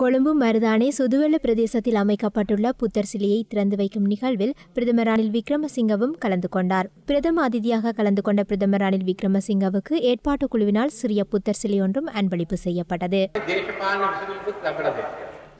கொழும்பு மருதானை சுதுவெல்ல பிரதேசத்தில் அமைக்கப்பட்டுள்ள புத்தர் சிலையை திறந்து வைக்கும் நிகழ்வில் பிரதமர் ரணில் விக்ரமசிங்கவும் கலந்து கொண்டார் பிரதம அதிதியாக கலந்து கொண்ட பிரதமர் ரணில் விக்ரமசிங்கவுக்கு ஏற்பாட்டு குழுவினால் சிறிய புத்தர் சிலை ஒன்றும் அன்பளிப்பு செய்யப்பட்டது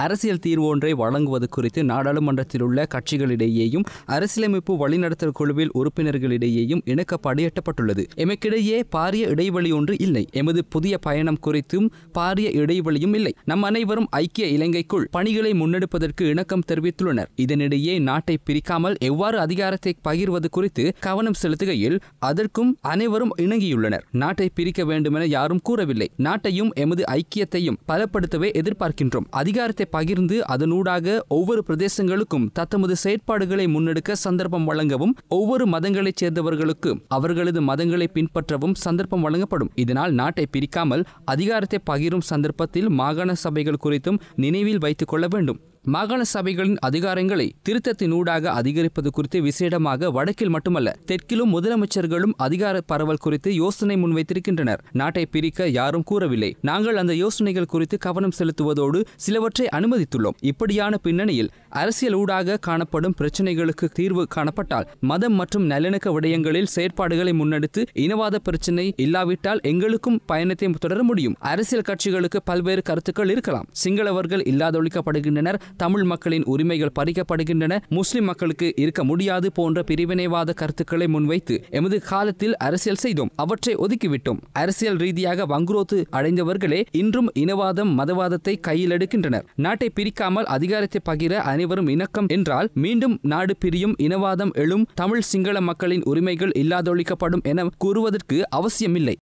அரசியல் தீர்வு ஒன்றை வழங்குவது குறித்து நாடாளுமன்றத்தில் உள்ள கட்சிகளிடையேயும் அரசியலமைப்பு வழிநடத்தல் குழுவில் உறுப்பினர்களிடையேயும் இணக்க எட்டப்பட்டுள்ளது எமக்கிடையே பாரிய இடைவெளி ஒன்று இல்லை எமது புதிய பயணம் குறித்தும் பாரிய இடைவெளியும் இல்லை நம் அனைவரும் ஐக்கிய இலங்கைக்குள் பணிகளை முன்னெடுப்பதற்கு இணக்கம் தெரிவித்துள்ளனர் இதனிடையே நாட்டை பிரிக்காமல் எவ்வாறு அதிகாரத்தை பகிர்வது குறித்து கவனம் செலுத்துகையில் அதற்கும் அனைவரும் இணங்கியுள்ளனர் நாட்டை பிரிக்க வேண்டுமென யாரும் கூறவில்லை நாட்டையும் எமது ஐக்கியத்தையும் பலப்படுத்தவே எதிர்பார்க்கின்றோம் அதிகாரத்தை பகிர்ந்து அதனூடாக ஒவ்வொரு பிரதேசங்களுக்கும் தத்தமது செயற்பாடுகளை முன்னெடுக்க சந்தர்ப்பம் வழங்கவும் ஒவ்வொரு மதங்களைச் சேர்ந்தவர்களுக்கு அவர்களது மதங்களை பின்பற்றவும் சந்தர்ப்பம் வழங்கப்படும் இதனால் நாட்டை பிரிக்காமல் அதிகாரத்தை பகிரும் சந்தர்ப்பத்தில் மாகாண சபைகள் குறித்தும் நினைவில் வைத்துக் கொள்ள வேண்டும் மாகாண சபைகளின் அதிகாரங்களை திருத்தத்தினூடாக அதிகரிப்பது குறித்து விசேடமாக வடக்கில் மட்டுமல்ல தெற்கிலும் முதலமைச்சர்களும் அதிகார பரவல் குறித்து யோசனை முன்வைத்திருக்கின்றனர் நாட்டை பிரிக்க யாரும் கூறவில்லை நாங்கள் அந்த யோசனைகள் குறித்து கவனம் செலுத்துவதோடு சிலவற்றை அனுமதித்துள்ளோம் இப்படியான பின்னணியில் அரசியல் ஊடாக காணப்படும் பிரச்சினைகளுக்கு தீர்வு காணப்பட்டால் மதம் மற்றும் நல்லிணக்க விடயங்களில் செயற்பாடுகளை முன்னெடுத்து இனவாத பிரச்சினை இல்லாவிட்டால் எங்களுக்கும் பயணத்தை தொடர முடியும் அரசியல் கட்சிகளுக்கு பல்வேறு கருத்துக்கள் இருக்கலாம் சிங்களவர்கள் இல்லாதொழிக்கப்படுகின்றனர் தமிழ் மக்களின் உரிமைகள் பறிக்கப்படுகின்றன முஸ்லிம் மக்களுக்கு இருக்க முடியாது போன்ற பிரிவினைவாத கருத்துக்களை முன்வைத்து எமது காலத்தில் அரசியல் செய்தோம் அவற்றை ஒதுக்கிவிட்டோம் அரசியல் ரீதியாக வங்குரோத்து அடைந்தவர்களே இன்றும் இனவாதம் மதவாதத்தை கையில் எடுக்கின்றனர் நாட்டை பிரிக்காமல் அதிகாரத்தை பகிர அணி வரும் இணக்கம் என்றால் மீண்டும் நாடு பிரியும் இனவாதம் எழும் தமிழ் சிங்கள மக்களின் உரிமைகள் இல்லாதொழிக்கப்படும் என கூறுவதற்கு அவசியமில்லை